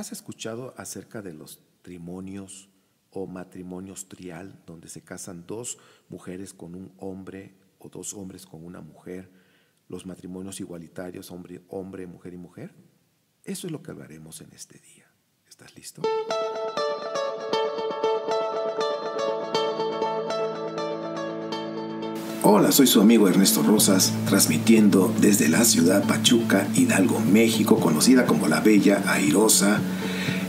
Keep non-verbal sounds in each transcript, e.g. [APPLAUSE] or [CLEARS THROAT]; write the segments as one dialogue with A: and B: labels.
A: ¿Has escuchado acerca de los trimonios o matrimonios trial, donde se casan dos mujeres con un hombre o dos hombres con una mujer? Los matrimonios igualitarios, hombre, hombre, mujer y mujer. Eso es lo que hablaremos en este día. ¿Estás listo? Hola, soy su amigo Ernesto Rosas, transmitiendo desde la ciudad Pachuca, Hidalgo, México, conocida como la Bella Airosa.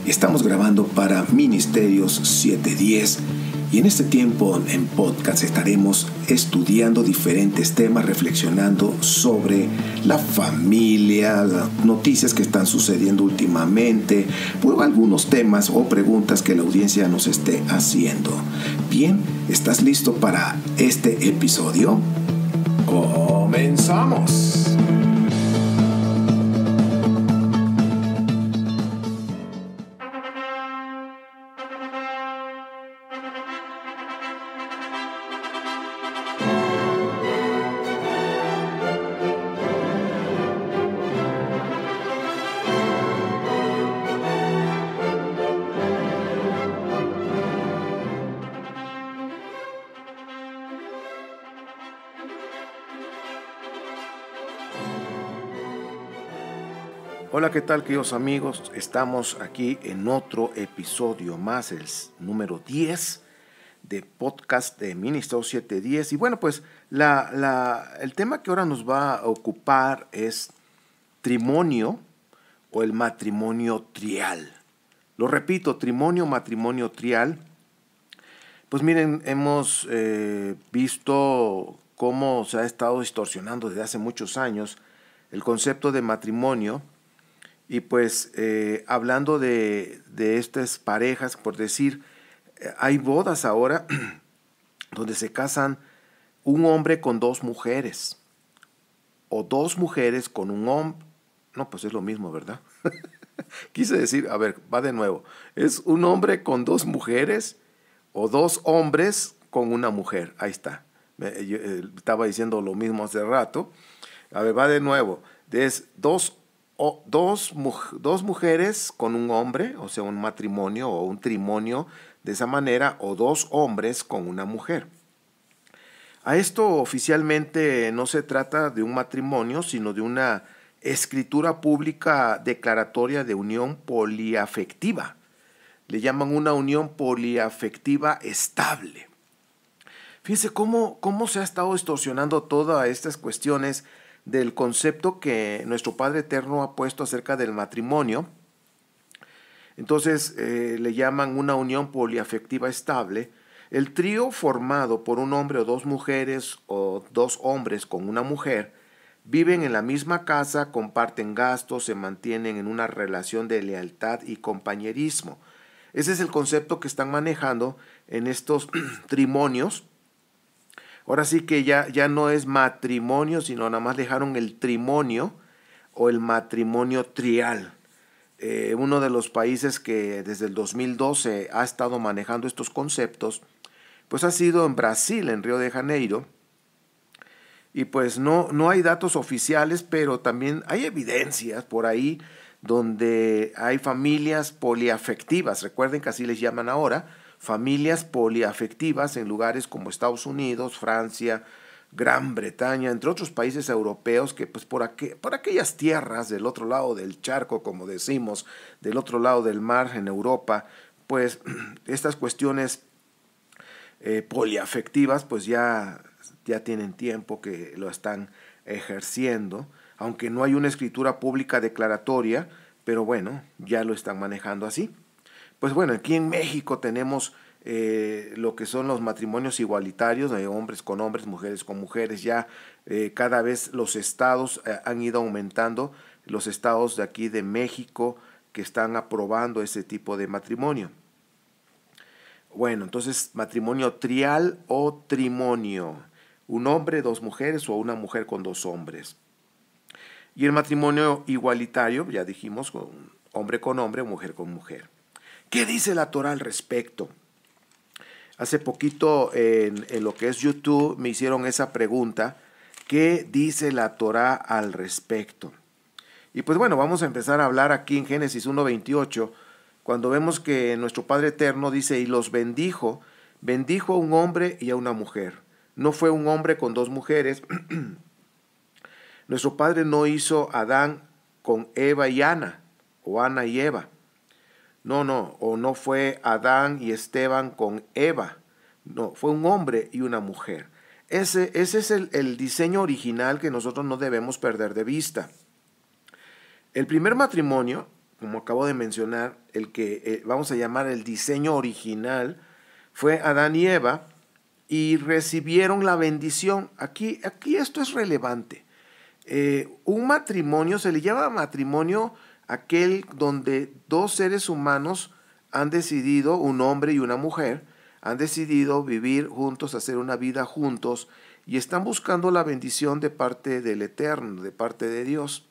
A: Estamos grabando para Ministerios 710 y en este tiempo en podcast estaremos estudiando diferentes temas, reflexionando sobre la familia, noticias que están sucediendo últimamente, o algunos temas o preguntas que la audiencia nos esté haciendo. Bien, ¿Estás listo para este episodio? ¡Comenzamos! ¿qué tal queridos amigos? Estamos aquí en otro episodio más, el número 10 de podcast de Ministro 710. Y bueno, pues la, el tema que ahora nos va a ocupar es trimonio o el matrimonio trial. Lo repito, trimonio, matrimonio trial. Pues miren, hemos eh, visto cómo se ha estado distorsionando desde hace muchos años el concepto de matrimonio y pues eh, hablando de, estas parejas, por decir, eh, hay bodas ahora [CLEARS THROAT] donde se casan un hombre con dos mujeres o dos mujeres con un hombre. No, pues es lo mismo, ¿verdad? [LAUGHS] Quise decir, a ver, va de nuevo. Es un hombre con dos mujeres o dos hombres con una mujer. Ahí está. Eh, estaba diciendo lo mismo hace rato. A ver, va de nuevo. Es dos dos, dos mujeres con un hombre, o sea, un matrimonio o un trimonio de esa manera, o dos hombres con una mujer. A esto oficialmente no se trata de un matrimonio, sino de una escritura pública declaratoria de unión poliafectiva. Le llaman una unión poliafectiva estable. Fíjense cómo, cómo se ha estado distorsionando todas estas cuestiones del concepto que nuestro Padre Eterno ha puesto acerca del matrimonio. Entonces eh, le llaman una unión poliafectiva estable. El trío formado por un hombre o dos mujeres o dos hombres con una mujer viven en la misma casa, comparten gastos, se mantienen en una relación de lealtad y compañerismo. Ese es el concepto que están manejando en estos [CLEARS THROAT] trimonios Ahora sí que ya, ya no es matrimonio, sino nada más dejaron el trimonio o el matrimonio trial. Eh, uno de los países que desde el 2012 ha estado manejando estos conceptos, pues ha sido en Brasil, en Río de Janeiro. Y pues no, no hay datos oficiales, pero también hay evidencias por ahí donde hay familias poliafectivas, recuerden que así les llaman ahora, familias poliafectivas en lugares como Estados Unidos, Francia, Gran Bretaña, entre otros países europeos que pues por, aquellas tierras del otro lado del charco, como decimos, del otro lado del mar en Europa, pues [CLEARS THROAT] estas cuestiones eh, poliafectivas pues ya, ya tienen tiempo que lo están ejerciendo, aunque no hay una escritura pública declaratoria, pero bueno, ya lo están manejando así. Pues bueno, aquí en México tenemos eh, lo que son los matrimonios igualitarios, hombres con hombres, mujeres con mujeres, ya eh, cada vez los estados eh, han ido aumentando, los estados de aquí de México que están aprobando ese tipo de matrimonio. Bueno, entonces matrimonio trial o trimonio, un hombre, dos mujeres o una mujer con dos hombres. Y el matrimonio igualitario, ya dijimos, hombre con hombre, mujer con mujer. ¿Qué dice la Torah al respecto? Hace poquito en, lo que es YouTube me hicieron esa pregunta. ¿Qué dice la Torah al respecto? Y pues bueno, vamos a empezar a hablar aquí en Génesis 1.28, cuando vemos que nuestro Padre Eterno dice, y los bendijo, bendijo a un hombre y a una mujer. No fue un hombre con dos mujeres. [CLEARS THROAT] nuestro Padre no hizo Adán con Eva y Ana, o Ana y Eva. No, no, o no fue Adán y Esteban con Eva. No, fue un hombre y una mujer. Ese, ese es el, el diseño original que nosotros no debemos perder de vista. El primer matrimonio, como acabo de mencionar, el que eh, vamos a llamar el diseño original, fue Adán y Eva y recibieron la bendición. Aquí, aquí esto es relevante. Eh, un matrimonio se le llama matrimonio aquel donde dos seres humanos han decidido, un hombre y una mujer, han decidido vivir juntos, hacer una vida juntos y están buscando la bendición de parte del Eterno, de parte de Dios.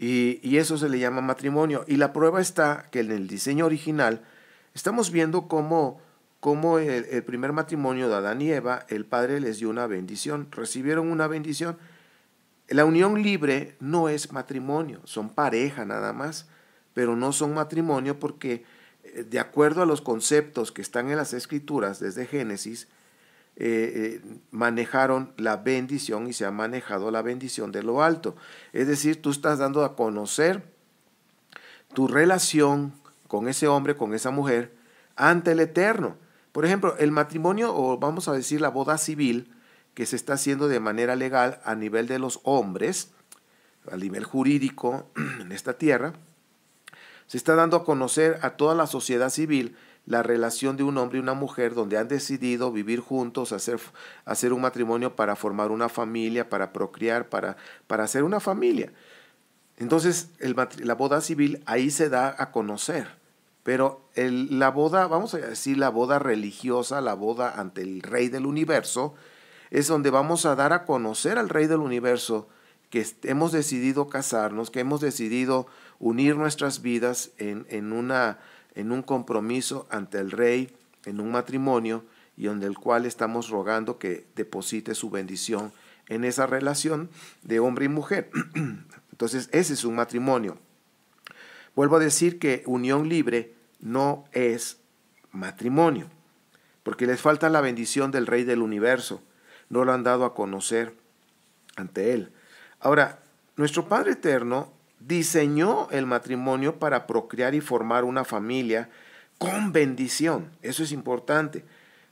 A: Y, eso se le llama matrimonio. Y la prueba está que en el diseño original estamos viendo cómo, cómo el primer matrimonio de Adán y Eva, el Padre les dio una bendición, recibieron una bendición la unión libre no es matrimonio, son pareja nada más, pero no son matrimonio porque eh, de acuerdo a los conceptos que están en las escrituras desde Génesis, eh, eh, manejaron la bendición y se ha manejado la bendición de lo alto. Es decir, tú estás dando a conocer tu relación con ese hombre, con esa mujer, ante el Eterno. Por ejemplo, el matrimonio, o vamos a decir la boda civil, que se está haciendo de manera legal a nivel de los hombres, a nivel jurídico [CLEARS THROAT] en esta tierra, se está dando a conocer a toda la sociedad civil la relación de un hombre y una mujer donde han decidido vivir juntos, hacer, hacer un matrimonio para formar una familia, para procrear, para, para hacer una familia. Entonces, la boda civil ahí se da a conocer, pero la boda, vamos a decir, la boda religiosa, la boda ante el rey del universo, es donde vamos a dar a conocer al Rey del Universo que hemos decidido casarnos, que hemos decidido unir nuestras vidas en, en, una, en un compromiso ante el Rey, en un matrimonio, y donde el cual estamos rogando que deposite su bendición en esa relación de hombre y mujer. [CLEARS THROAT] Entonces, ese es un matrimonio. Vuelvo a decir que unión libre no es matrimonio, porque les falta la bendición del Rey del Universo no lo han dado a conocer ante Él. Ahora, nuestro Padre Eterno diseñó el matrimonio para procrear y formar una familia con bendición. Eso es importante.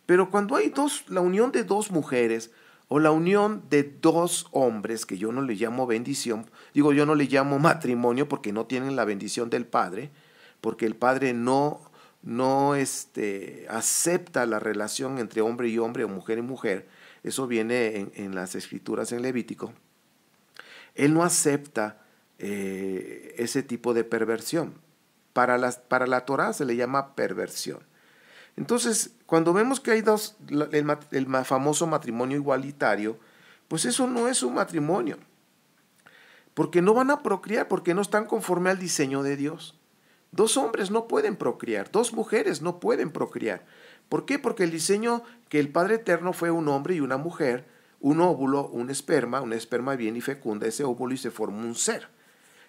A: Pero cuando hay dos, la unión de dos mujeres o la unión de dos hombres, que yo no le llamo bendición, digo yo no le llamo [LAUGHS] matrimonio porque no tienen la bendición del Padre, porque el Padre no, no este, acepta la relación entre hombre y hombre o mujer y mujer, eso viene en, las escrituras en Levítico, él no acepta eh, ese tipo de perversión. Para, para la Torah se le llama perversión. Entonces, cuando vemos que hay dos, el, el famoso matrimonio igualitario, pues eso no es un matrimonio. Porque no van a procrear, porque no están conforme al diseño de Dios. Dos hombres no pueden procrear, dos mujeres no pueden procrear. ¿Por qué? Porque el diseño que el Padre Eterno fue un hombre y una mujer, un óvulo, un esperma, un esperma bien y fecunda ese óvulo y se forma un ser.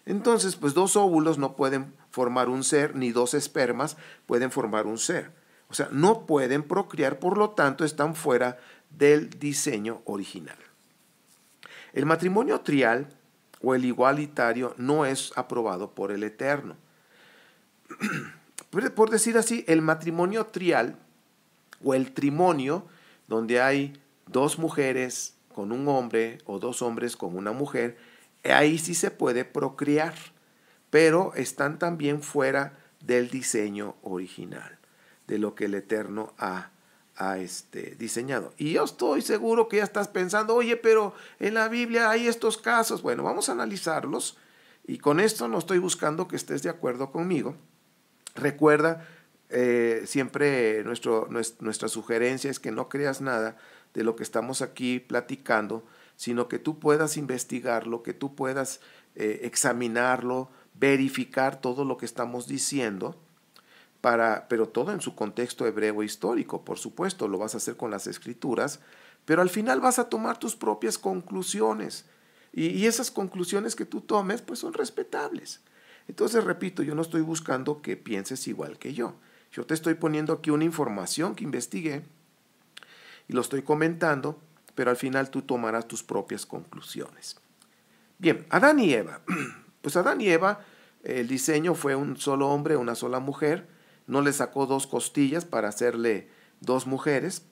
A: Entonces, pues dos óvulos no pueden formar un ser, ni dos espermas pueden formar un ser. O sea, no pueden procrear, por lo tanto, están fuera del diseño original. El matrimonio trial o el igualitario no es aprobado por el Eterno. [CLEARS THROAT] por decir así, el matrimonio trial o el trimonio, donde hay dos mujeres con un hombre o dos hombres con una mujer, ahí sí se puede procrear, pero están también fuera del diseño original, de lo que el Eterno ha, ha este, diseñado. Y yo estoy seguro que ya estás pensando, oye, pero en la Biblia hay estos casos. Bueno, vamos a analizarlos y con esto no estoy buscando que estés de acuerdo conmigo Recuerda eh, siempre nuestro, nuestra sugerencia es que no creas nada de lo que estamos aquí platicando, sino que tú puedas investigarlo, que tú puedas eh, examinarlo, verificar todo lo que estamos diciendo, para, pero todo en su contexto hebreo e histórico, por supuesto, lo vas a hacer con las escrituras, pero al final vas a tomar tus propias conclusiones y, y esas conclusiones que tú tomes pues son respetables. Entonces, repito, yo no estoy buscando que pienses igual que yo. Yo te estoy poniendo aquí una información que investigué y lo estoy comentando, pero al final tú tomarás tus propias conclusiones. Bien, Adán y Eva. [CLEARS THROAT] Pues Adán y Eva, el diseño fue un solo hombre, una sola mujer. No le sacó dos costillas para hacerle dos mujeres.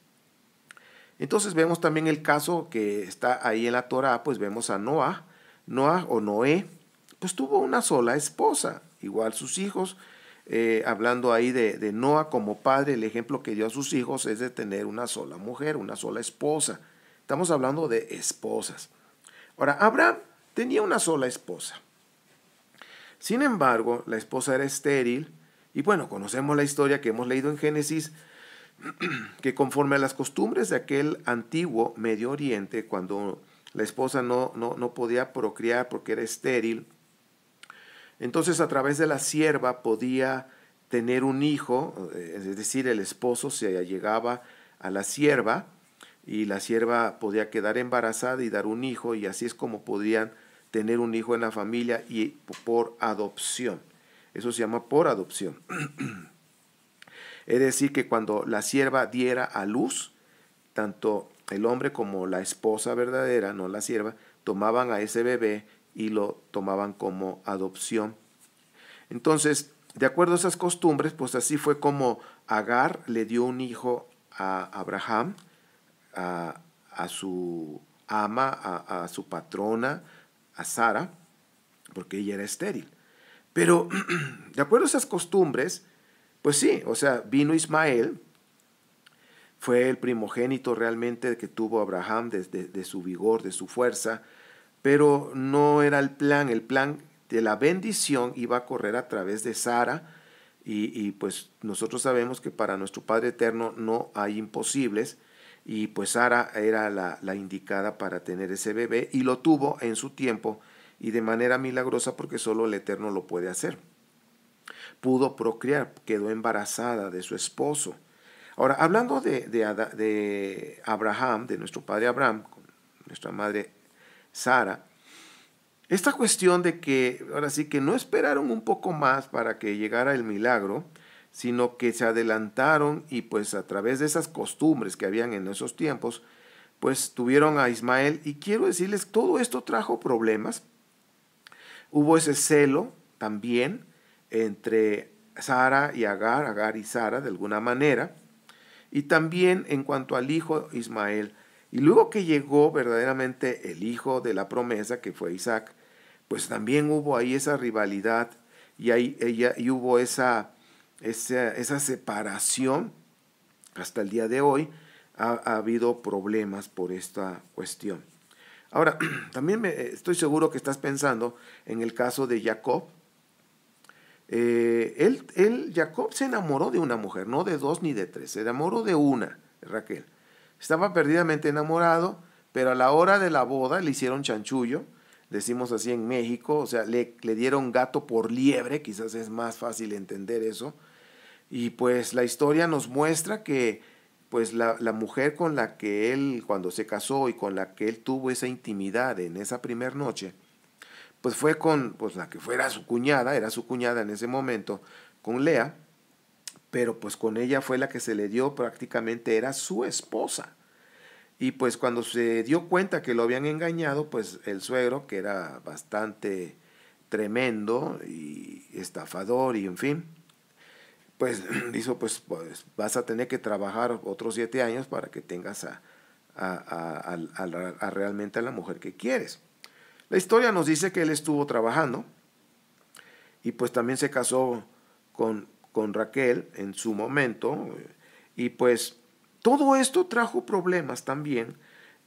A: Entonces vemos también el caso que está ahí en la Torah, pues vemos a Noah, Noah o Noé, pues tuvo una sola esposa, igual sus hijos. Eh, hablando ahí de, de Noah como padre, el ejemplo que dio a sus hijos es de tener una sola mujer, una sola esposa. Estamos hablando de esposas. Ahora, Abraham tenía una sola esposa. Sin embargo, la esposa era estéril y bueno, conocemos la historia que hemos leído en Génesis, [CLEARS THROAT] que conforme a las costumbres de aquel antiguo Medio Oriente, cuando la esposa no, no, no podía procrear porque era estéril, entonces a través de la sierva podía tener un hijo, eh, es decir, el esposo se llegaba a la sierva y la sierva podía quedar embarazada y dar un hijo y así es como podían tener un hijo en la familia y por adopción. Eso se llama por adopción. [CLEARS THROAT] es decir, que cuando la sierva diera a luz, tanto el hombre como la esposa verdadera, no la sierva, tomaban a ese bebé y lo tomaban como adopción. Entonces, de acuerdo a esas costumbres, pues así fue como Agar le dio un hijo a Abraham, a, su ama, a, su patrona, a Sara, porque ella era estéril. Pero, [CLEARS THROAT] de acuerdo a esas costumbres, pues sí, o sea, vino Ismael, fue el primogénito realmente que tuvo Abraham desde de, su vigor, de su fuerza, pero no era el plan. El plan de la bendición iba a correr a través de Sara. Y, pues nosotros sabemos que para nuestro Padre Eterno no hay imposibles. Y pues Sara era la, indicada para tener ese bebé y lo tuvo en su tiempo y de manera milagrosa porque solo el Eterno lo puede hacer. Pudo procrear, quedó embarazada de su esposo. Ahora, hablando de, de, de Abraham, de nuestro padre Abraham, nuestra madre Sara, esta cuestión de que, ahora sí, que no esperaron un poco más para que llegara el milagro, sino que se adelantaron y pues a través de esas costumbres que habían en esos tiempos, pues tuvieron a Ismael. Y quiero decirles, todo esto trajo problemas. Hubo ese celo también entre Sara y Agar, Agar y Sara de alguna manera. Y también en cuanto al hijo Ismael, y luego que llegó verdaderamente el hijo de la promesa, que fue Isaac, pues también hubo ahí esa rivalidad y, ahí, ella, y hubo esa, esa, separación. Hasta el día de hoy ha, habido problemas por esta cuestión. Ahora, [CLEARS THROAT] también eh, estoy seguro que estás pensando en el caso de Jacob. Eh, Jacob se enamoró de una mujer, no de dos ni de tres, se enamoró de una, Raquel. Estaba perdidamente enamorado, pero a la hora de la boda le hicieron chanchullo, decimos así en México, o sea, le, le dieron gato por liebre, quizás es más fácil entender eso. Y pues la historia nos muestra que pues la, mujer con la que él, cuando se casó y con la que él tuvo esa intimidad en esa primera noche, pues fue con pues la que fuera su cuñada, era su cuñada en ese momento, con Lea, pero pues con ella fue la que se le dio, prácticamente era su esposa. Y pues cuando se dio cuenta que lo habían engañado, pues el suegro, que era bastante tremendo y estafador y en fin, pues [CLEARS THROAT] dijo, pues, pues, vas a tener que trabajar otros siete años para que tengas a, realmente a la mujer que quieres. La historia nos dice que él estuvo trabajando y pues también se casó con, con Raquel en su momento. Eh, y pues todo esto trajo problemas también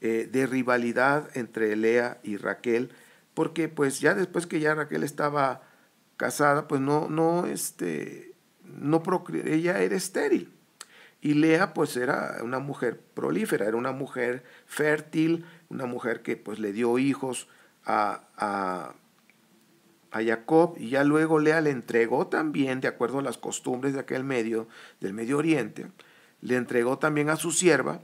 A: eh, de rivalidad entre Lea y Raquel, porque pues ya después que ya Raquel estaba casada, pues no, no, este, no ella era estéril. Y Lea pues era una mujer prolífera, era una mujer fértil, una mujer que pues le dio hijos a a Jacob y ya luego Lea le entregó también, de acuerdo a las costumbres de aquel medio, del Medio Oriente, le entregó también a su sierva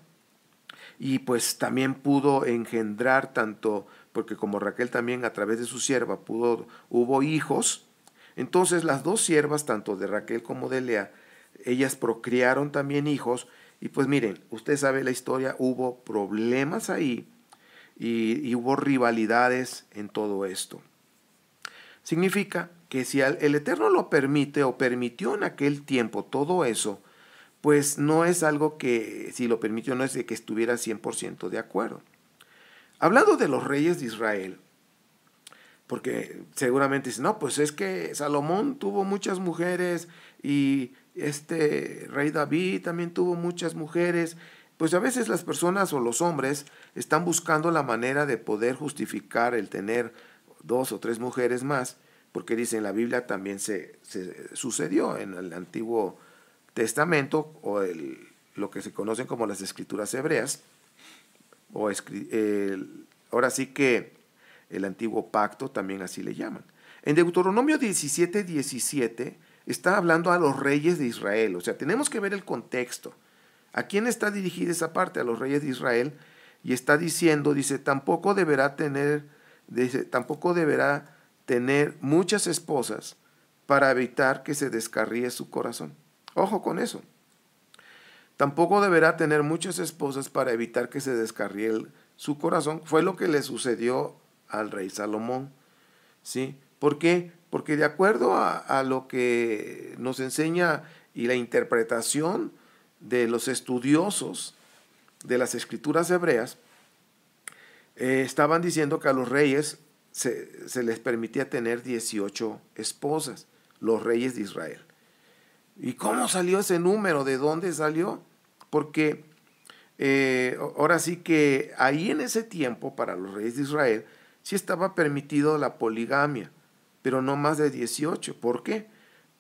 A: y pues también pudo engendrar tanto, porque como Raquel también a través de su sierva pudo, hubo hijos, entonces las dos siervas, tanto de Raquel como de Lea, ellas procrearon también hijos y pues miren, usted sabe la historia, hubo problemas ahí y hubo rivalidades en todo esto. Significa que si el Eterno lo permite o permitió en aquel tiempo todo eso, pues no es algo que, si lo permitió, no es de que estuviera 100% de acuerdo. Hablando de los reyes de Israel, porque seguramente dicen, no, pues es que Salomón tuvo muchas mujeres y este rey David también tuvo muchas mujeres. Pues a veces las personas o los hombres están buscando la manera de poder justificar el tener dos o tres mujeres más, porque dice en la Biblia también se, sucedió en el Antiguo Testamento o el, lo que se conocen como las escrituras hebreas, o ahora sí que el antiguo pacto también así le llaman. En Deuteronomio 17, 17 está hablando a los reyes de Israel, o sea, tenemos que ver el contexto. ¿A quién está dirigida esa parte? A los reyes de Israel. Y está diciendo, dice, tampoco deberá tener Dice, tampoco deberá tener muchas esposas para evitar que se descarríe su corazón. Ojo con eso. Tampoco deberá tener muchas esposas para evitar que se descarríe su corazón. Fue lo que le sucedió al rey Salomón. ¿Sí? ¿Por qué? Porque de acuerdo a lo que nos enseña y la interpretación de los estudiosos de las escrituras hebreas, eh, estaban diciendo que a los reyes se, les permitía tener 18 esposas, los reyes de Israel. ¿Y cómo salió ese número? ¿De dónde salió? Porque eh, ahora sí que ahí en ese tiempo, para los reyes de Israel, sí estaba permitido la poligamia, pero no más de 18. ¿Por qué?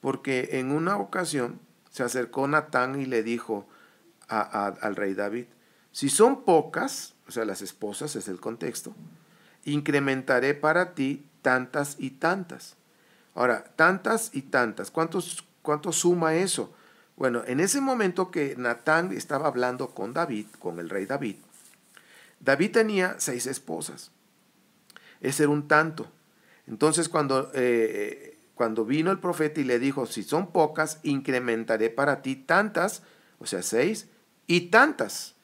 A: Porque en una ocasión se acercó Natán y le dijo al rey David, si son pocas, o sea, las esposas es el contexto, incrementaré para ti tantas y tantas. Ahora, tantas y tantas, ¿cuántos, cuánto suma eso? Bueno, en ese momento que Natán estaba hablando con David, con el rey David, David tenía seis esposas. Ese era un tanto. Entonces cuando, eh, eh, cuando vino el profeta y le dijo, si son pocas, incrementaré para ti tantas, o sea, seis, y tantas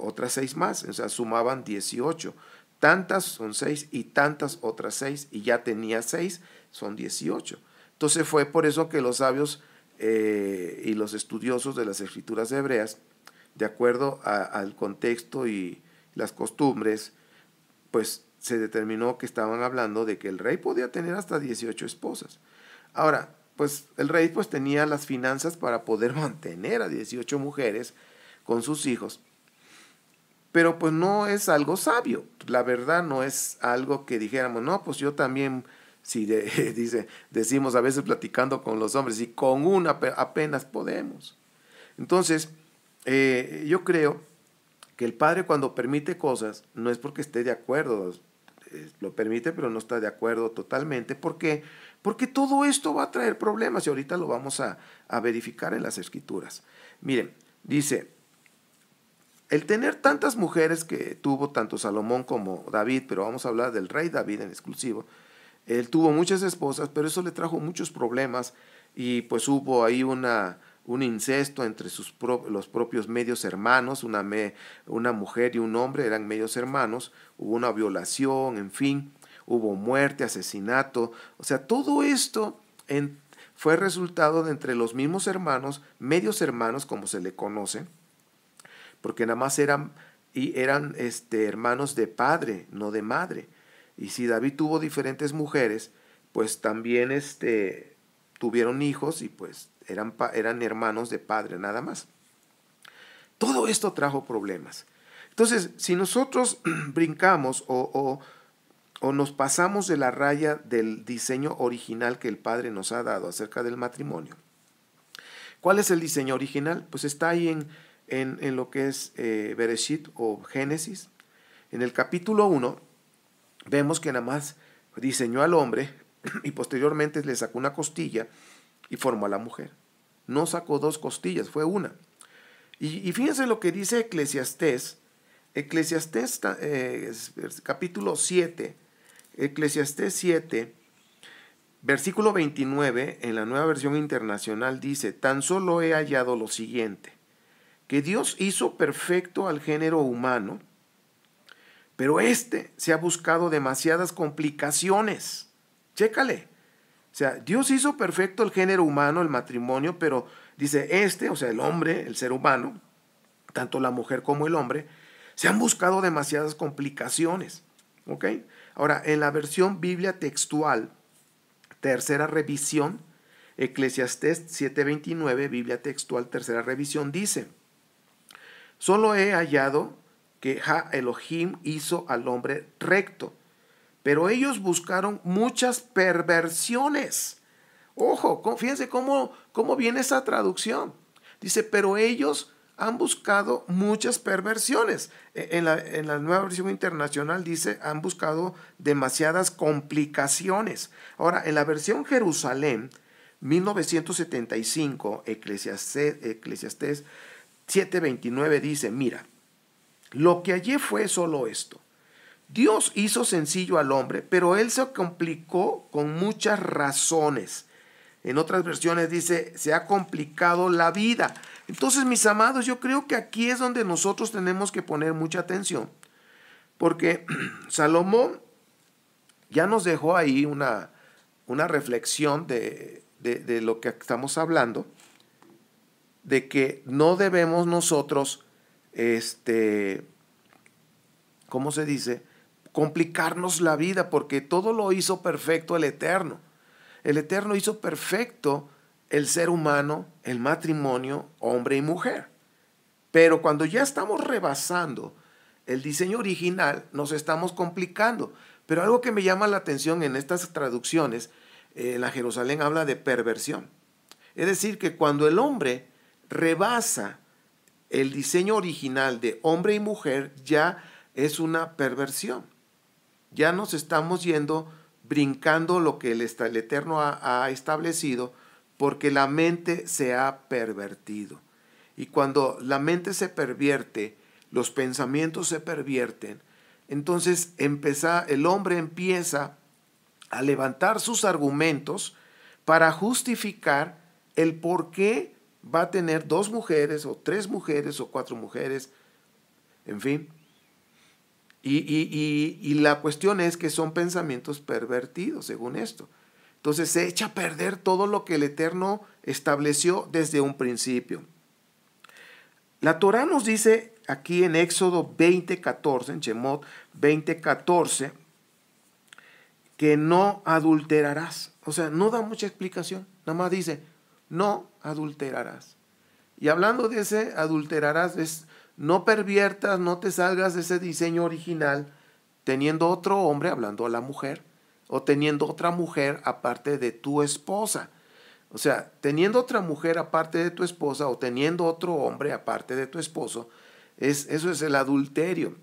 A: otras seis más, o sea, sumaban 18. Tantas son seis y tantas otras seis, y ya tenía seis, son 18. Entonces fue por eso que los sabios eh, y los estudiosos de las escrituras hebreas, de acuerdo al contexto y las costumbres, pues se determinó que estaban hablando de que el rey podía tener hasta 18 esposas. Ahora, pues el rey pues tenía las finanzas para poder [LAUGHS] mantener a 18 mujeres con sus hijos pero pues no es algo sabio. La verdad no es algo que dijéramos, no, pues yo también, si [LAUGHS] dice, decimos a veces platicando con los hombres, y con una apenas podemos. Entonces, eh, yo creo que el padre cuando permite cosas no es porque esté de acuerdo, eh, lo permite pero no está de acuerdo totalmente. ¿Por qué? Porque todo esto va a traer problemas y ahorita lo vamos a, a verificar en las escrituras. Miren, dice el tener tantas mujeres que tuvo tanto Salomón como David, pero vamos a hablar del rey David en exclusivo, él tuvo muchas esposas, pero eso le trajo muchos problemas y pues hubo ahí una, un incesto entre sus los propios medios hermanos, una, una mujer y un hombre eran medios hermanos, hubo una violación, en fin, hubo muerte, asesinato, o sea, todo esto fue resultado de entre los mismos hermanos, medios hermanos como se le conoce, porque nada más eran, y eran este, hermanos de padre, no de madre. Y si David tuvo diferentes mujeres, pues también este, tuvieron hijos y pues eran, eran hermanos de padre nada más. Todo esto trajo problemas. Entonces, si nosotros [CLEARS THROAT] brincamos o, o, o, nos pasamos de la raya del diseño original que el Padre nos ha dado acerca del matrimonio, ¿cuál es el diseño original? Pues está ahí en en, lo que es eh, Bereshit o Génesis. En el capítulo 1 vemos que nada más diseñó al hombre [CLEARS THROAT] y posteriormente le sacó una costilla y formó a la mujer. No sacó dos costillas, fue una. Y, fíjense lo que dice Eclesiastés, Eclesiastés eh, capítulo 7, Eclesiastés 7, versículo 29 en la nueva versión internacional dice, tan solo he hallado lo siguiente que Dios hizo perfecto al género humano, pero este se ha buscado demasiadas complicaciones. Chécale. O sea, Dios hizo perfecto el género humano, el matrimonio, pero dice este, o sea, el hombre, el ser humano, tanto la mujer como el hombre, se han buscado demasiadas complicaciones. ¿Ok? Ahora, en la versión Biblia textual, tercera revisión, Eclesiastés 7:29, Biblia textual, tercera revisión, dice, Solo he hallado que Ha Elohim hizo al hombre recto, pero ellos buscaron muchas perversiones. Ojo, fíjense cómo, cómo viene esa traducción. Dice, pero ellos han buscado muchas perversiones. E, en la, en la, nueva versión internacional dice, han buscado demasiadas complicaciones. Ahora, en la versión Jerusalén, 1975, Eclesiastés, Eclesiastés 7:29 dice, mira, lo que allí fue solo esto. Dios hizo sencillo al hombre, pero él se complicó con muchas razones. En otras versiones dice, se ha complicado la vida. Entonces, mis amados, yo creo que aquí es donde nosotros tenemos que poner mucha atención. Porque [CLEARS THROAT] Salomón ya nos dejó ahí una, reflexión de lo que estamos hablando de que no debemos nosotros, este, ¿cómo se dice? Complicarnos la vida, porque todo lo hizo perfecto el Eterno. El Eterno hizo perfecto el ser humano, el matrimonio, hombre y mujer. Pero cuando ya estamos rebasando el diseño original, nos estamos complicando. Pero algo que me llama la atención en estas traducciones, eh, la Jerusalén habla de perversión. Es decir, que cuando el hombre rebasa el diseño original de hombre y mujer, ya es una perversión. Ya nos estamos yendo brincando lo que el, Eterno ha, establecido porque la mente se ha pervertido. Y cuando la mente se pervierte, los pensamientos se pervierten, entonces el hombre empieza a levantar sus argumentos para justificar el por qué va a tener dos mujeres o tres mujeres o cuatro mujeres, en fin. Y, la cuestión es que son pensamientos pervertidos, según esto. Entonces se echa a perder todo lo que el Eterno estableció desde un principio. La Torah nos dice aquí en Éxodo 20:14, en Shemot 20:14, que no adulterarás. O sea, no da mucha explicación, nada más dice, no adulterarás. Y hablando de ese adulterarás, es no perviertas, no te salgas de ese diseño original teniendo otro hombre, hablando a la mujer, o teniendo otra mujer aparte de tu esposa. O sea, teniendo otra mujer aparte de tu esposa o teniendo otro hombre aparte de tu esposo, es, eso es el adulterio.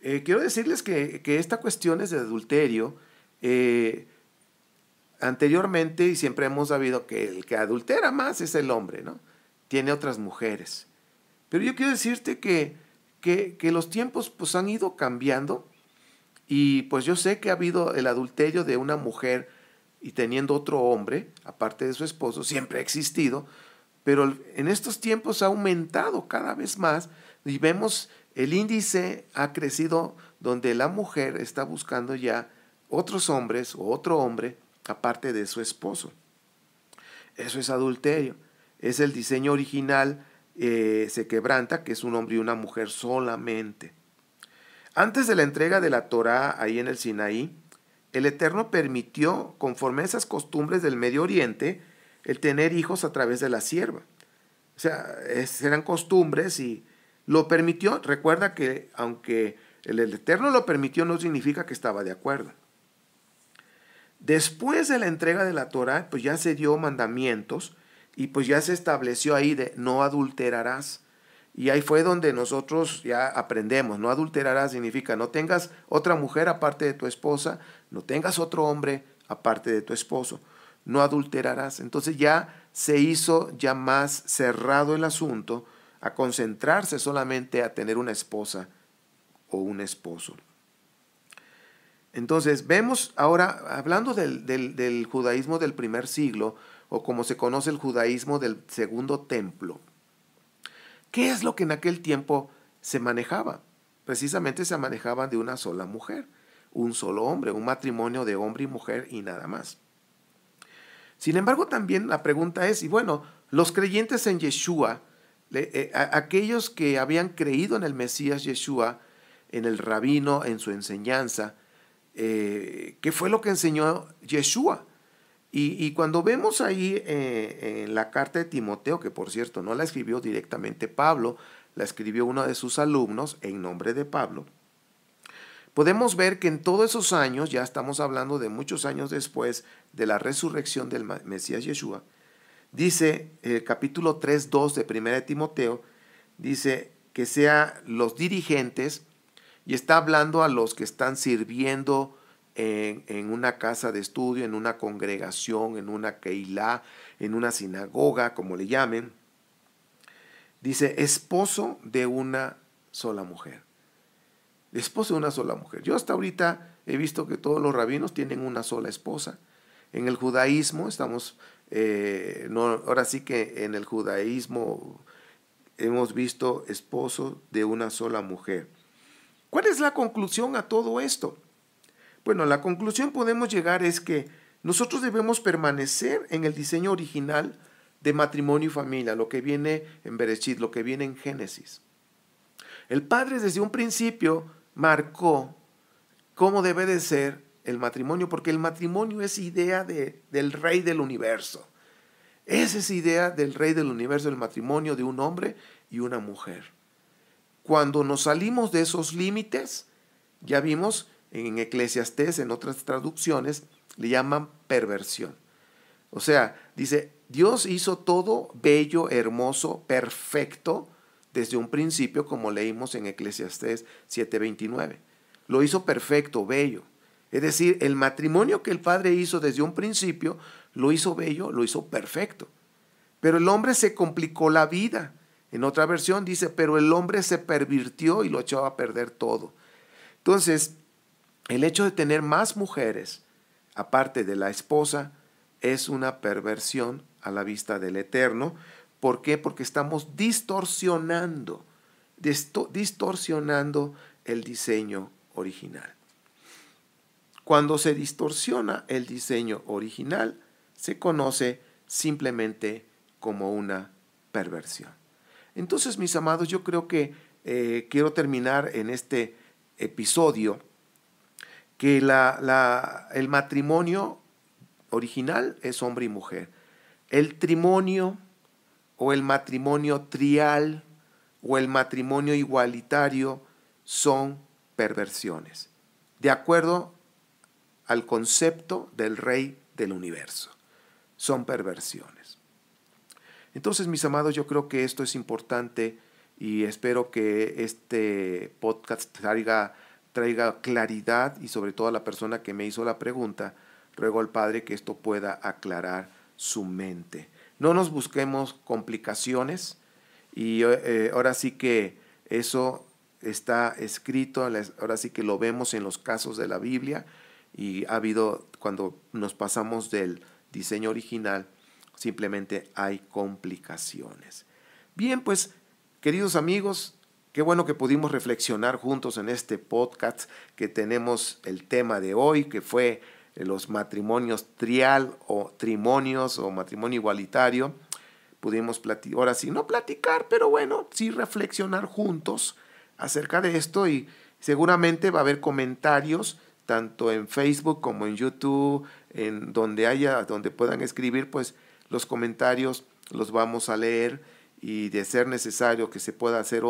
A: Eh, quiero decirles que, que, esta cuestión es de adulterio. Eh, anteriormente y siempre hemos sabido que el que adultera más es el hombre, ¿no? Tiene otras mujeres. Pero yo quiero decirte que, que, los tiempos pues, han ido cambiando y pues yo sé que ha habido el adulterio de una mujer y teniendo otro hombre, aparte de su esposo, siempre ha existido, pero en estos tiempos ha aumentado cada vez más y vemos el índice ha crecido donde la mujer está buscando ya otros hombres o otro hombre aparte de su esposo. Eso es adulterio. Es el diseño original, eh, se quebranta, que es un hombre y una mujer solamente. Antes de la entrega de la Torá ahí en el Sinaí, el Eterno permitió, conforme a esas costumbres del Medio Oriente, el tener hijos a través de la sierva. O sea, eran costumbres y lo permitió. Recuerda que aunque el Eterno lo permitió, no significa que estaba de acuerdo. Después de la entrega de la Torah, pues ya se dio mandamientos y pues ya se estableció ahí de no adulterarás. Y ahí fue donde nosotros ya aprendemos, no adulterarás significa no tengas otra mujer aparte de tu esposa, no tengas otro hombre aparte de tu esposo, no adulterarás. Entonces ya se hizo ya más cerrado el asunto a concentrarse solamente a tener una esposa o un esposo. Entonces, vemos ahora, hablando del, judaísmo del primer siglo, o como se conoce el judaísmo del segundo templo, ¿qué es lo que en aquel tiempo se manejaba? Precisamente se manejaba de una sola mujer, un solo hombre, un matrimonio de hombre y mujer y nada más. Sin embargo, también la pregunta es, y bueno, los creyentes en Yeshua, eh, aquellos que habían creído en el Mesías Yeshua, en el rabino, en su enseñanza, eh, qué fue lo que enseñó Yeshua. Y, cuando vemos ahí eh, en la carta de Timoteo, que por cierto no la escribió directamente Pablo, la escribió uno de sus alumnos en nombre de Pablo, podemos ver que en todos esos años, ya estamos hablando de muchos años después de la resurrección del Mesías Yeshua, dice el eh, capítulo 3.2 de 1 de Timoteo, dice que sea los dirigentes y está hablando a los que están sirviendo en, una casa de estudio, en una congregación, en una keilah, en una sinagoga, como le llamen. Dice, esposo de una sola mujer. Esposo de una sola mujer. Yo hasta ahorita he visto que todos los rabinos tienen una sola esposa. En el judaísmo estamos, eh, ahora sí que en el judaísmo hemos visto esposo de una sola mujer. ¿Cuál es la conclusión a todo esto? Bueno, la conclusión podemos llegar es que nosotros debemos permanecer en el diseño original de matrimonio y familia, lo que viene en Bereshit, lo que viene en Génesis. El padre desde un principio marcó cómo debe de ser el matrimonio, porque el matrimonio es idea del rey del universo. Esa es idea del rey del universo, el matrimonio de un hombre y una mujer. Cuando nos salimos de esos límites, ya vimos en Eclesiastes, en otras traducciones, le llaman perversión. O sea, dice, Dios hizo todo bello, hermoso, perfecto desde un principio, como leímos en Eclesiastes 7:29. Lo hizo perfecto, bello. Es decir, el matrimonio que el Padre hizo desde un principio, lo hizo bello, lo hizo perfecto. Pero el hombre se complicó la vida en otra versión dice, pero el hombre se pervirtió y lo echó a perder todo. Entonces, el hecho de tener más mujeres, aparte de la esposa, es una perversión a la vista del Eterno. ¿Por qué? Porque estamos distorsionando, distorsionando el diseño original. Cuando se distorsiona el diseño original, se conoce simplemente como una perversión. Entonces, mis amados, yo creo que eh, quiero terminar en este episodio que el matrimonio original es hombre y mujer. El trimonio o el matrimonio trial o el matrimonio igualitario son perversiones, de acuerdo al concepto del rey del universo. Son perversiones. Entonces, mis amados, yo creo que esto es importante y espero que este podcast traiga, traiga claridad y sobre todo a la persona que me hizo la pregunta, ruego al Padre que esto pueda aclarar su mente. No nos busquemos complicaciones y eh, eh, ahora sí que eso está escrito, ahora sí que lo vemos en los casos de la Biblia y ha habido cuando nos pasamos del diseño original simplemente hay complicaciones. Bien, pues, queridos amigos, qué bueno que pudimos reflexionar juntos en este podcast que tenemos el tema de hoy, que fue eh, los matrimonios trial o trimonios o matrimonio igualitario. Pudimos platicar, ahora sí, no platicar, pero bueno, sí reflexionar juntos acerca de esto y seguramente va a haber comentarios tanto en Facebook como en YouTube, en donde haya, donde puedan escribir, pues los comentarios los vamos a leer y de ser necesario que se pueda hacer,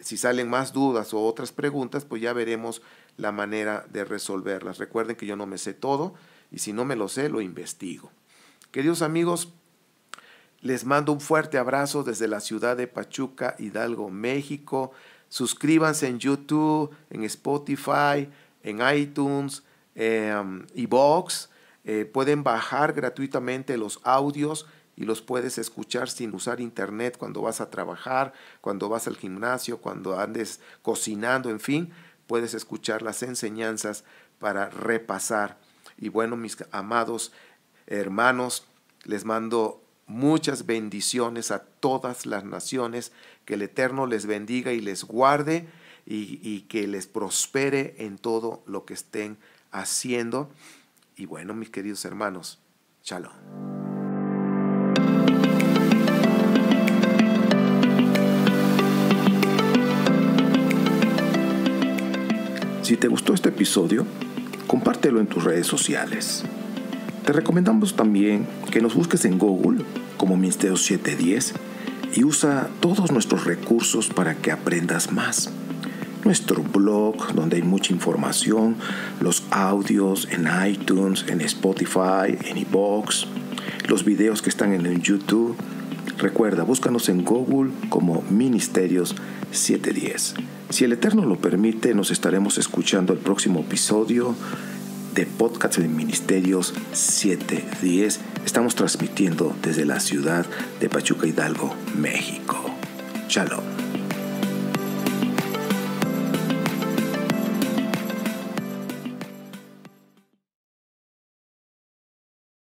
A: si salen más dudas o otras preguntas, pues ya veremos la manera de resolverlas. Recuerden que yo no me sé todo y si no me lo sé, lo investigo. Queridos amigos, les mando un fuerte abrazo desde la ciudad de Pachuca, Hidalgo, México. Suscríbanse en YouTube, en Spotify, en iTunes, en em, Vox. Eh, pueden bajar gratuitamente los audios y los puedes escuchar sin usar internet cuando vas a trabajar, cuando vas al gimnasio, cuando andes cocinando, en fin, puedes escuchar las enseñanzas para repasar. Y bueno, mis amados hermanos, les mando muchas bendiciones a todas las naciones, que el Eterno les bendiga y les guarde y, y que les prospere en todo lo que estén haciendo. Y bueno, mis queridos hermanos, chalo Si te gustó este episodio, compártelo en tus redes sociales. Te recomendamos también que nos busques en Google como Ministerio 710 y usa todos nuestros recursos para que aprendas más nuestro blog donde hay mucha información, los audios en iTunes, en Spotify, en iBox, los videos que están en YouTube. Recuerda, búscanos en Google como Ministerios 710. Si el Eterno lo permite, nos estaremos escuchando el próximo episodio de Podcast de Ministerios 710. Estamos transmitiendo desde la ciudad de Pachuca Hidalgo, México. Shalom.